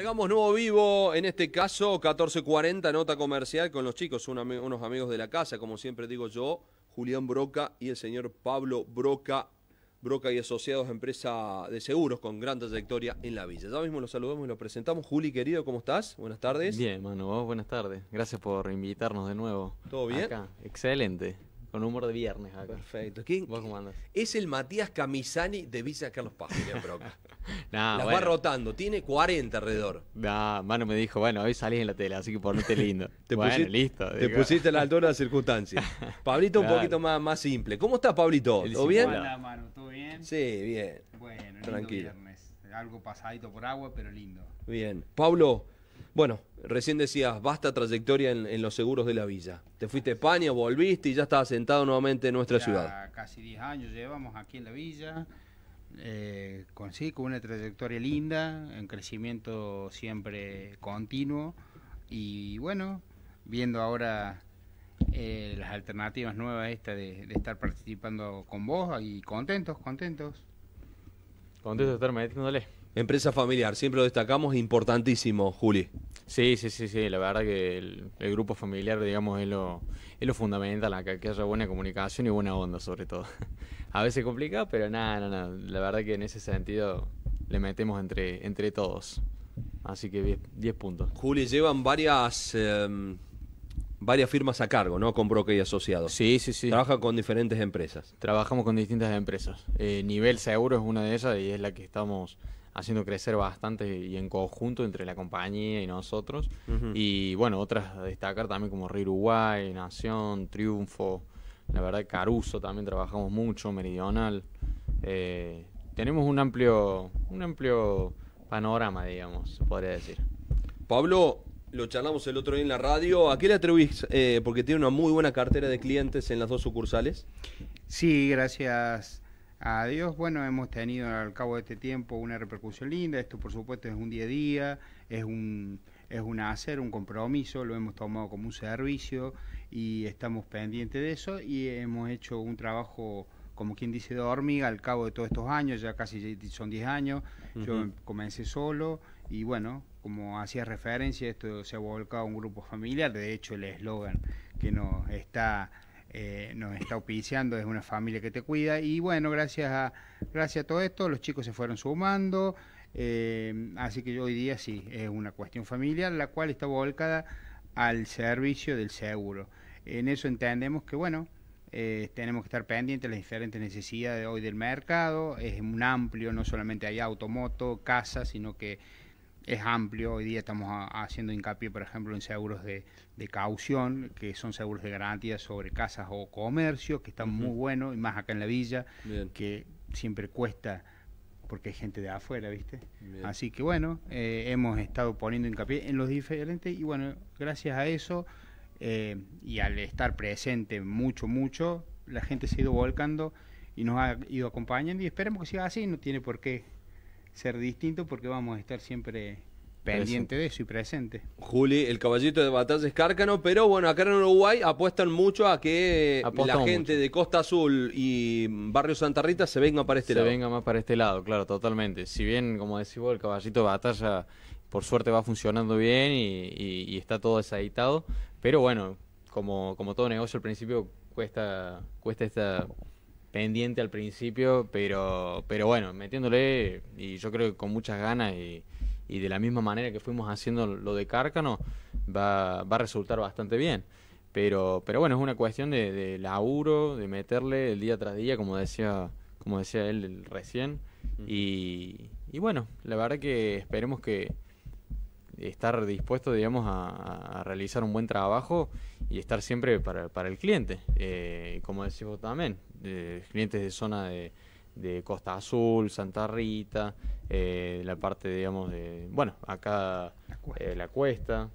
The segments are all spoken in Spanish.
Llegamos nuevo vivo, en este caso 1440, nota comercial con los chicos, unos amigos de la casa, como siempre digo yo, Julián Broca y el señor Pablo Broca, Broca y Asociados, empresa de seguros con gran trayectoria en la villa. Ya mismo los saludamos y los presentamos. Juli, querido, ¿cómo estás? Buenas tardes. Bien, Manu, vos buenas tardes. Gracias por invitarnos de nuevo. ¿Todo bien? Excelente. Con humor de viernes acá. Perfecto. ¿Quién, ¿Vos cómo Es el Matías Camisani de Visa Carlos Paz, Broca. nah, Las va rotando, tiene 40 alrededor. Nah, mano me dijo, bueno, hoy salís en la tele, así que ponete lindo. te pusiste, listo. Te pusiste a la altura de las circunstancias. Pablito un poquito más, más simple. ¿Cómo estás, Pablito? ¿Todo bien? Hola, mano, ¿todo bien? Sí, bien. Bueno, lindo Tranquilo. viernes. Algo pasadito por agua, pero lindo. Bien. Pablo... Bueno, recién decías, vasta trayectoria en, los seguros de la villa. Te fuiste a España, volviste y ya estabas sentado nuevamente en nuestra ya ciudad. Casi 10 años llevamos aquí en la villa, eh, con, una trayectoria linda, en crecimiento siempre continuo y bueno, viendo ahora eh, las alternativas nuevas esta de, estar participando con vos y contentos, contentos. Contentos de estar metiéndole. Empresa familiar, siempre lo destacamos, importantísimo, Juli. Sí, sí, sí, sí, la verdad que el, grupo familiar, digamos, es lo, es lo fundamental que haya buena comunicación y buena onda sobre todo. A veces complica, pero nada, nada, nada, la verdad que en ese sentido le metemos entre, entre todos. Así que 10 puntos. Juli, llevan varias... Em, varias firmas a cargo, ¿no? Con Broker y Asociados. Sí, sí, sí. Trabaja con diferentes empresas. Trabajamos con distintas empresas. Eh, Nivel Seguro es una de ellas y es la que estamos haciendo crecer bastante y en conjunto entre la compañía y nosotros. Y bueno, otras a destacar también como Río Uruguay, Nación, Triunfo, la verdad Caruso también trabajamos mucho, Meridional. Eh, tenemos un amplio, un amplio panorama, digamos, podría decir. Pablo, lo charlamos el otro día en la radio. ¿A qué le atribuís? Eh, porque tiene una muy buena cartera de clientes en las dos sucursales. Sí, gracias Adiós, bueno, hemos tenido al cabo de este tiempo una repercusión linda, esto por supuesto es un día a día, es un, es un hacer, un compromiso, lo hemos tomado como un servicio y estamos pendientes de eso y hemos hecho un trabajo como quien dice de hormiga al cabo de todos estos años, ya casi son 10 años, yo comencé solo y bueno, como hacía referencia, esto se ha volcado a un grupo familiar, de hecho el eslogan que nos está eh, nos está auspiciando, es una familia que te cuida. Y bueno, gracias a, gracias a todo esto, los chicos se fueron sumando. Eh, así que hoy día sí, es una cuestión familiar, la cual está volcada al servicio del seguro. En eso entendemos que, bueno, eh, tenemos que estar pendientes de las diferentes necesidades de hoy del mercado. Es un amplio, no solamente hay automoto, casa, sino que es amplio. Hoy día estamos haciendo hincapié, por ejemplo, en seguros de, caución, que son seguros de garantía sobre casas o comercio, que están muy buenos, y más acá en la villa, que siempre cuesta porque hay gente de afuera, ¿viste? Así que bueno, eh, hemos estado poniendo hincapié en los diferentes y bueno, gracias a eso eh, y al estar presente mucho, mucho, la gente se ha ido volcando y nos ha ido acompañando y esperemos que siga así, no tiene por qué ser distinto porque vamos a estar siempre pendiente de eso y presente. Juli, el caballito de batalla es Cárcano, pero bueno, acá en Uruguay apuestan mucho a que la gente de Costa Azul y Barrio Santa Rita se venga para este lado. Se venga más para este lado, claro, totalmente. Si bien, como decís vos, el caballito de batalla por suerte va funcionando bien y, está todo desahitado, pero bueno, como, como todo negocio al principio cuesta, cuesta esta pendiente al principio, pero, pero bueno, metiéndole y yo creo que con muchas ganas y, y de la misma manera que fuimos haciendo lo de Cárcano, va, va a resultar bastante bien. Pero, pero bueno, es una cuestión de, de laburo, de meterle el día tras día, como decía, como decía él recién. Y, y bueno, la verdad que esperemos que, estar dispuesto, digamos, a, realizar un buen trabajo y estar siempre para, el cliente. Eh, como decís vos también, clientes de zona de, Costa Azul, Santa Rita, eh, la parte, digamos, de, bueno, acá la cuesta.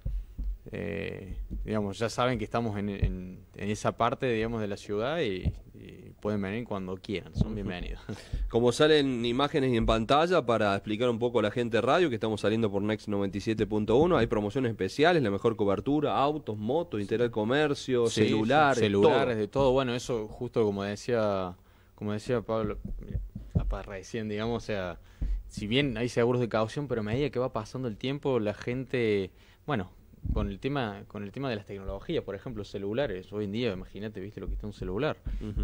Eh, digamos, ya saben que estamos en, en esa parte, digamos, de la ciudad y pueden venir cuando quieran, son bienvenidos. Como salen imágenes y en pantalla, para explicar un poco a la gente radio, que estamos saliendo por Next 97.1, hay promociones especiales, la mejor cobertura, autos, motos, interior comercio, celulares. Celulares, de todo. Bueno, eso justo como decía, como decía Pablo, recién, digamos, o sea, si bien hay seguros de caución, pero a medida que va pasando el tiempo, la gente, bueno, con el tema con el tema de las tecnologías, por ejemplo, celulares. Hoy en día, imagínate, viste lo que está un celular.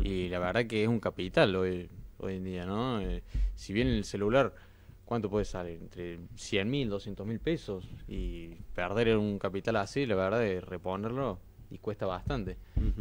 Y la verdad que es un capital hoy, hoy en día, ¿no? Eh, si bien el celular, ¿cuánto puede salir? Entre 100 mil, 200 mil pesos. Y perder un capital así, la verdad, de reponerlo y cuesta bastante.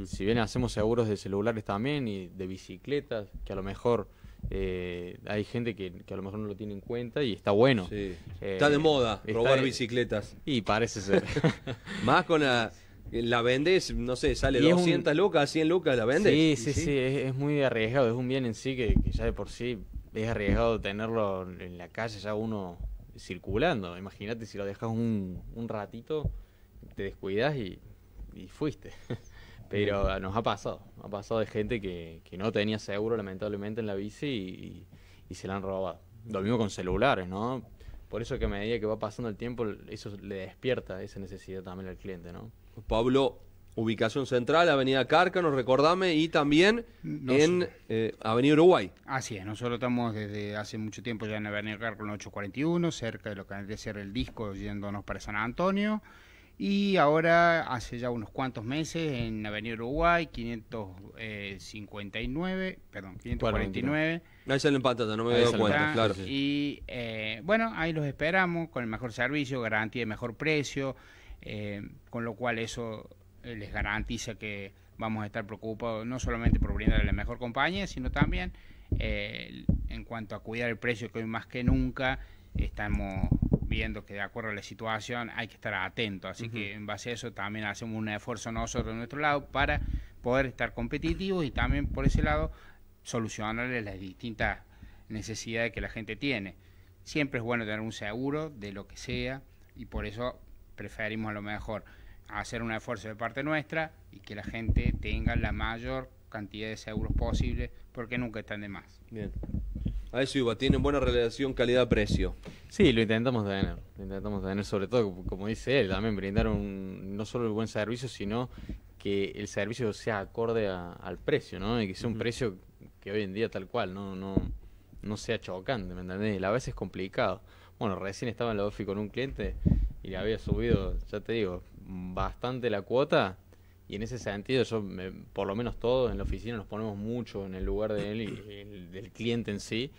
Si bien hacemos seguros de celulares también y de bicicletas, que a lo mejor eh, hay gente que, a lo mejor no lo tiene en cuenta y está bueno. Eh, está de moda robar bicicletas. Y parece ser. Más con la... La vendes, no sé, sale 200 lucas, 100 lucas, la vendes. Sí, sí, sí, es, muy arriesgado, es un bien en sí que, ya de por sí es arriesgado tenerlo en la calle ya uno circulando. Imagínate si lo dejas un, ratito, te descuidas y fuiste. Pero nos ha pasado, ha pasado de gente que, no tenía seguro lamentablemente en la bici y, se la han robado. Lo mismo con celulares, ¿no? Por eso que a medida que va pasando el tiempo, eso le despierta esa necesidad también al cliente, ¿no? Pablo, ubicación central, Avenida Cárcano, recordame, y también en eh, Avenida Uruguay. Así es, nosotros estamos desde hace mucho tiempo ya en Avenida Cárcano 841, cerca de lo que antes era el disco, yéndonos para San Antonio. Y ahora, hace ya unos cuantos meses, en Avenida Uruguay, 559, eh, perdón, 549. Ahí sale el no me dado cuenta, claro. Y eh, bueno, ahí los esperamos con el mejor servicio, garantía de mejor precio, eh, con lo cual eso les garantiza que vamos a estar preocupados no solamente por brindar la mejor compañía, sino también en cuanto a cuidar el precio, que hoy más que nunca estamos viendo que de acuerdo a la situación hay que estar atento. Así que en base a eso también hacemos un esfuerzo nosotros de nuestro lado para poder estar competitivos y también por ese lado solucionarles las distintas necesidades que la gente tiene. Siempre es bueno tener un seguro de lo que sea y por eso preferimos a lo mejor hacer un esfuerzo de parte nuestra y que la gente tenga la mayor cantidad de seguros posible porque nunca están de más. Bien. A eso iba, tienen buena relación calidad-precio. Sí, lo intentamos tener, lo intentamos tener sobre todo, como dice él, también brindar un, no solo el buen servicio, sino que el servicio sea acorde al precio, ¿no? Y que sea un precio que hoy en día tal cual, no, no, no sea chocante, ¿me entendés? A veces es complicado. Bueno, recién estaba en la OFI con un cliente y le había subido, ya te digo, bastante la cuota y en ese sentido, yo, por lo menos todos en la oficina nos ponemos mucho en el lugar de él y del cliente en sí.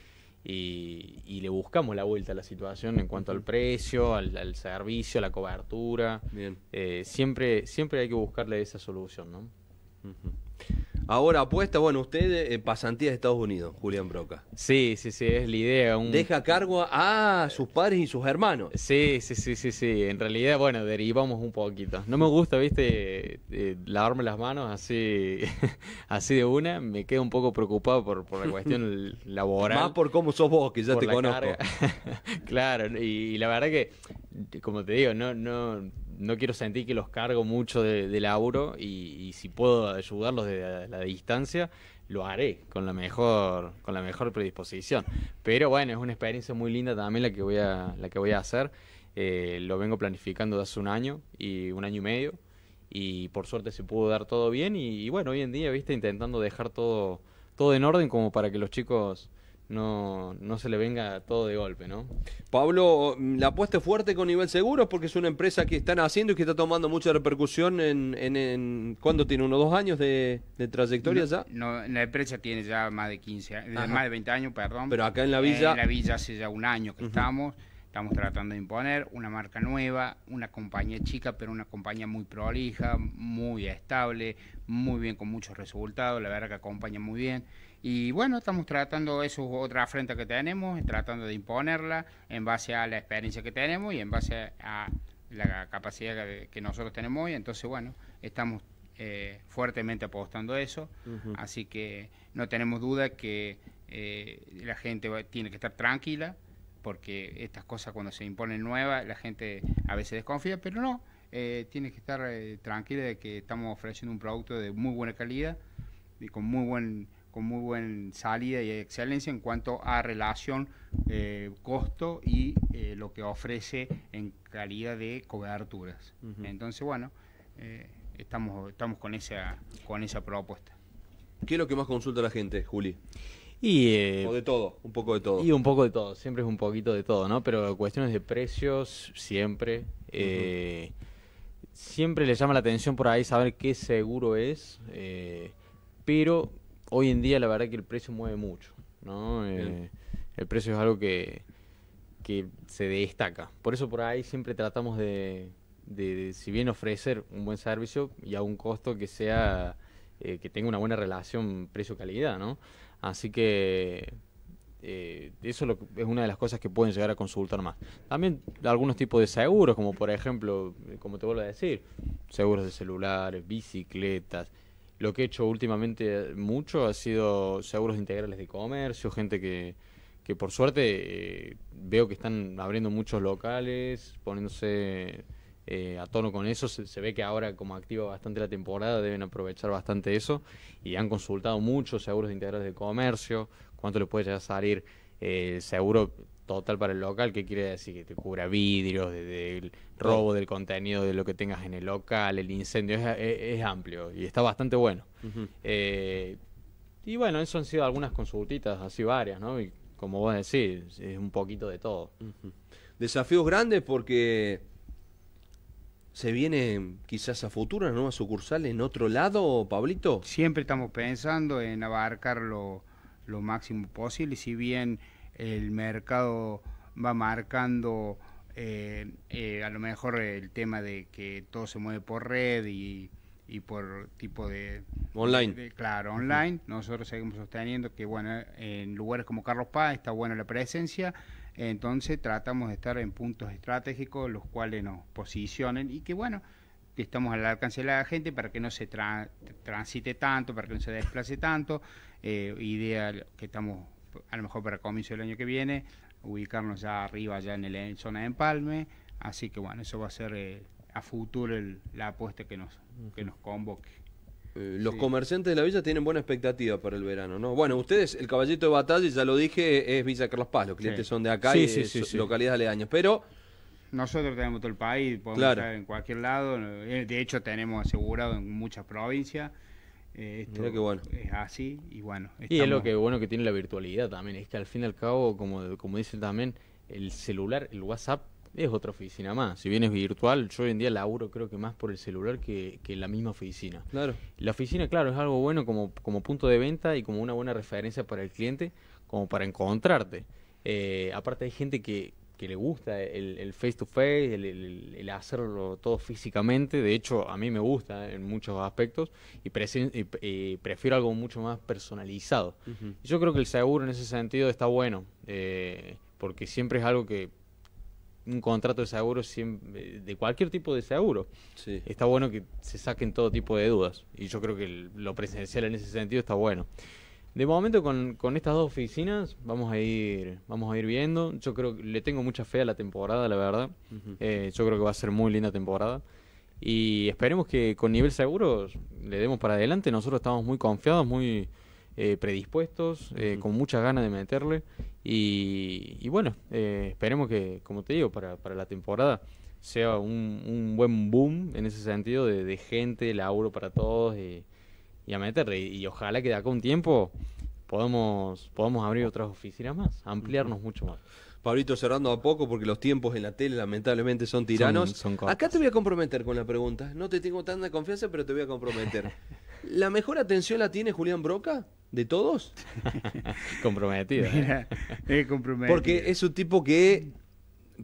Y, le buscamos la vuelta a la situación en cuanto al precio, al, servicio, a la cobertura. Eh, siempre, siempre hay que buscarle esa solución, ¿no? Ahora apuesta, bueno, usted eh, en pasantía de Estados Unidos, Julián Broca. Sí, sí, sí, es la idea. Deja cargo a sus padres y sus hermanos. Sí, sí, sí, sí, sí. En realidad, bueno, derivamos un poquito. No me gusta, viste, eh, lavarme las manos así, así de una. Me quedo un poco preocupado por, la cuestión laboral. Más por cómo sos vos, que ya te conozco. claro, y, y la verdad que, como te digo, no, no no quiero sentir que los cargo mucho de, de y, si puedo ayudarlos desde la, distancia, lo haré con la mejor, con la mejor predisposición. Pero bueno, es una experiencia muy linda también la que voy a, la que voy a hacer. Eh, lo vengo planificando desde hace un año y un año y medio y por suerte se pudo dar todo bien y, bueno, hoy en día, viste, intentando dejar todo, todo en orden como para que los chicos no, no se le venga todo de golpe, ¿no? Pablo, la apuesta fuerte con nivel seguro porque es una empresa que están haciendo y que está tomando mucha repercusión en, en, en tiene? ¿Unos dos años de, trayectoria ya? No, la empresa tiene ya más de 15, más de 20 años, perdón. Pero acá en la villa. la villa hace ya un año que estamos Estamos tratando de imponer una marca nueva, una compañía chica, pero una compañía muy prolija, muy estable, muy bien con muchos resultados, la verdad que acompaña muy bien. Y bueno, estamos tratando, eso es otra afrenta que tenemos, tratando de imponerla en base a la experiencia que tenemos y en base a la capacidad que, nosotros tenemos hoy. Entonces, bueno, estamos eh, fuertemente apostando a eso. Así que no tenemos duda que eh, la gente tiene que estar tranquila porque estas cosas cuando se imponen nuevas la gente a veces desconfía, pero no, eh, que estar eh, tranquila de que estamos ofreciendo un producto de muy buena calidad y con muy buen con muy buen salida y excelencia en cuanto a relación eh, costo y eh, lo que ofrece en calidad de coberturas. Entonces, bueno, eh, estamos, estamos con, esa, con esa propuesta. ¿Qué es lo que más consulta la gente, Juli? Y, eh, o de todo, un poco de todo. Y un poco de todo, siempre es un poquito de todo, ¿no? Pero cuestiones de precios, siempre. Eh, siempre le llama la atención por ahí saber qué seguro es, eh, pero hoy en día la verdad que el precio mueve mucho, ¿no? el precio es algo que, se destaca. Por eso por ahí siempre tratamos de, si bien ofrecer un buen servicio y a un costo que sea, que tenga una buena relación precio-calidad, ¿no? Así que eh, eso es una de las cosas que pueden llegar a consultar más. También algunos tipos de seguros, como por ejemplo, eh, como te vuelvo a decir, seguros de celulares, bicicletas. Lo que he hecho últimamente eh, mucho ha sido seguros integrales de comercio, gente que, que por suerte veo que están abriendo muchos locales, poniéndose eh, a tono con eso. Se, ve que ahora, como activa bastante la temporada, deben aprovechar bastante eso. Y han consultado muchos seguros de integrales de comercio, cuánto le puede llegar a salir el eh, seguro total para el local, que quiere decir que te cubra vidrios, del robo del contenido de lo que tengas en el local, el incendio, es, amplio y está bastante bueno. Eh, y bueno, eso han sido algunas consultitas, así varias, ¿no? Y como vos decís, es un poquito de todo. Desafíos grandes porque ¿Se viene quizás a futuras nuevas sucursales sucursal en otro lado, Pablito? Siempre estamos pensando en abarcar lo, máximo posible, si bien el mercado va marcando eh, eh, a lo mejor el tema de que todo se mueve por red y, por tipo de... Online. claro, online. Nosotros seguimos sosteniendo que, bueno, en lugares como Carlos Paz está buena la presencia, entonces tratamos de estar en puntos estratégicos, los cuales nos posicionen y que bueno, que estamos al alcance de la gente para que no se transite tanto, para que no se desplace tanto. Eh, idea que estamos a lo mejor para comienzo del año que viene, ubicarnos ya arriba, ya en, la zona de empalme. Así que bueno, eso va a ser eh, a futuro la apuesta que nos, que nos convoque. Eh, los comerciantes de la villa tienen buena expectativa para el verano, ¿no? Bueno, ustedes, el caballito de batalla, ya lo dije, es Villa Carlos Paz, los clientes son de acá y de localidades aledañas, pero... Nosotros tenemos todo el país, podemos estar en cualquier lado, eh, de hecho tenemos asegurado en muchas provincias. Eh, que bueno. es así y bueno. Y es lo que bueno que tiene la virtualidad también, es que al fin y al cabo, como, como dicen también, el celular, el WhatsApp es otra oficina más. Si bien es virtual, yo hoy en día laburo creo que más por el celular que, que la misma oficina. Claro. La oficina, claro, es algo bueno como, como punto de venta y como una buena referencia para el cliente, como para encontrarte. Eh, aparte hay gente que, le gusta el, face to face, el, hacerlo todo físicamente. De hecho, a mí me gusta en muchos aspectos y, prefiero algo mucho más personalizado. Yo creo que el seguro en ese sentido está bueno, eh, porque siempre es algo que un contrato de seguro eh, de cualquier tipo de seguro. Está bueno que se saquen todo tipo de dudas y yo creo que lo presencial en ese sentido está bueno. De momento con, estas dos oficinas vamos a ir vamos a ir viendo. Yo creo que le tengo mucha fe a la temporada, la verdad. Eh, yo creo que va a ser muy linda temporada. Y esperemos que con nivel seguro le demos para adelante. Nosotros estamos muy confiados, muy, eh, predispuestos, eh, con muchas ganas de meterle. Y, bueno, eh, esperemos que, como te digo, para, la temporada sea un, buen boom en ese sentido de, de gente, laburo para todos y, a meterle. Y, ojalá que de acá un tiempo podamos, podamos abrir otras oficinas más, ampliarnos mucho más. Pablito, cerrando a poco porque los tiempos en la tele lamentablemente son tiranos. Acá te voy a comprometer con la pregunta. No te tengo tanta confianza, pero te voy a comprometer. ¿La mejor atención la tiene Julián Broca? de todos. ¿eh? Eh, comprometido. Porque es un tipo que,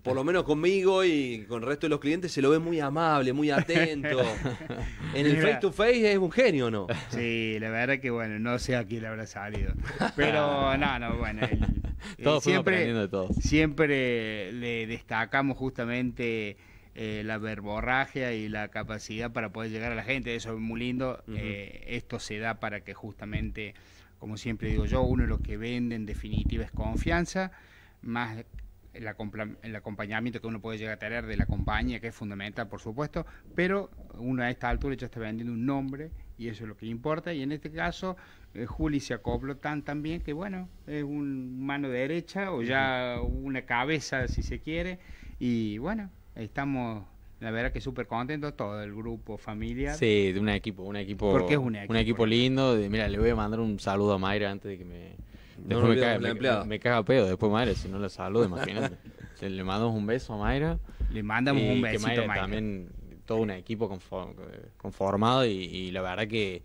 por lo menos conmigo y con el resto de los clientes, se lo ve muy amable, muy atento. en el face to face es un genio, ¿no? Sí, la verdad que bueno, no sé a quién le habrá salido. Pero no, no, bueno. El, eh, siempre, de todos. siempre le destacamos justamente la verborragia y la capacidad para poder llegar a la gente. Eso es muy lindo. esto se da para que justamente como siempre digo yo, uno de los que vende en definitiva es confianza, más el, acompañamiento que uno puede llegar a tener de la compañía, que es fundamental, por supuesto, pero uno a esta altura ya está vendiendo un nombre y eso es lo que importa. Y en este caso, eh, Juli se acopló tan, también que, bueno, es un mano derecha o ya una cabeza, si se quiere, y bueno, estamos la verdad que súper contento todo el grupo, familia. Sí, de un equipo, un equipo. es un equipo. lindo. mira, le voy a mandar un saludo a Mayra antes de que me. me caga, pedo después Mayra, si no la saludo, imagínate. le, mandamos un beso a Mayra. Le mandamos un besito Mayra, Mayra. También todo un equipo conformado y, y la verdad que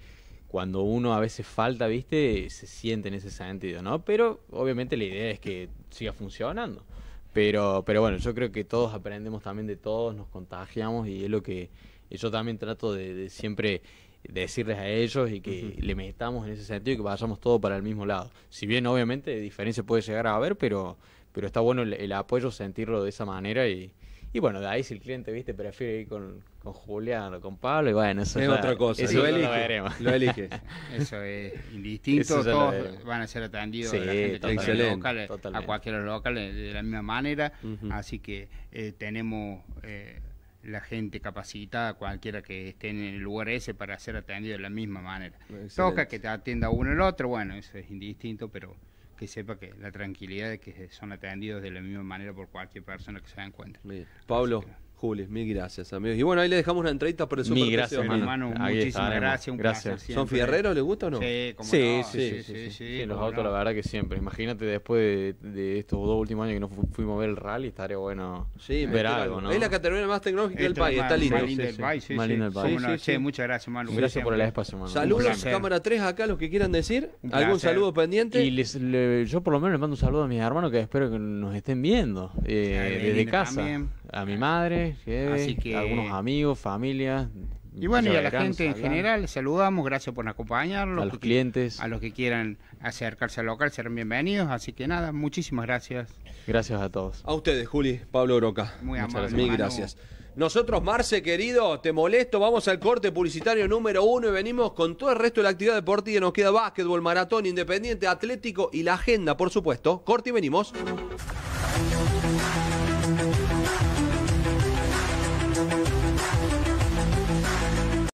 cuando uno a veces falta, ¿viste? Se siente en ese sentido, ¿no? Pero obviamente la idea es que siga funcionando. Pero, pero bueno, yo creo que todos aprendemos también de todos, nos contagiamos y es lo que yo también trato de, siempre decirles a ellos y que le metamos en ese sentido y que vayamos todo para el mismo lado. Si bien obviamente diferencia puede llegar a haber, pero pero está bueno el, apoyo, sentirlo de esa manera y, bueno, de ahí si el cliente, viste, prefiere ir con, Julián o con Pablo, y bueno, eso es otra cosa. Eso Eso es indistinto, todos van a ser atendidos la gente eh, a cualquier local eh, de la misma manera. Así que eh, tenemos la gente capacitada, cualquiera que esté en el lugar ese, para ser atendido de la misma manera. Toca que te atienda uno el otro, bueno, eso es indistinto, pero sepa que la tranquilidad de que son atendidos de la misma manera por cualquier persona que se encuentre. Pablo, Julis, mil gracias, amigos. Y bueno, ahí le dejamos una entradita por eso. Mil gracias, hermano. Muchísimas gracias, gracias. ¿Son fierreros? ¿les gusta o no? Sí, sí, sí, sí, sí, los autos, la verdad que siempre. Imagínate después de, estos dos últimos años que no fuimos a ver el rally, estaría bueno ver algo, ¿no? Es la categoría más tecnológica del país, está lindo. Más lindo del país, sí. Sí, muchas gracias, Manu. Gracias por el espacio, Saludos, cámara 3, acá los que quieran decir. ¿Algún saludo pendiente? Y les, yo por lo menos les mando un saludo a mis hermanos que espero que nos estén viendo eh, desde casa a mi madre, a algunos amigos, familia. Y bueno, y a la gente en general, saludamos, gracias por acompañarnos. A los clientes. A los que quieran acercarse al local serán bienvenidos, así que nada, muchísimas gracias. Gracias a todos. A ustedes, Juli, Pablo Oroca. Muy amable. gracias. Nosotros, Marce, querido, te molesto, vamos al corte publicitario número uno y venimos con todo el resto de la actividad deportiva. Nos queda básquetbol, maratón, independiente, atlético y la agenda, por supuesto. Corte y venimos.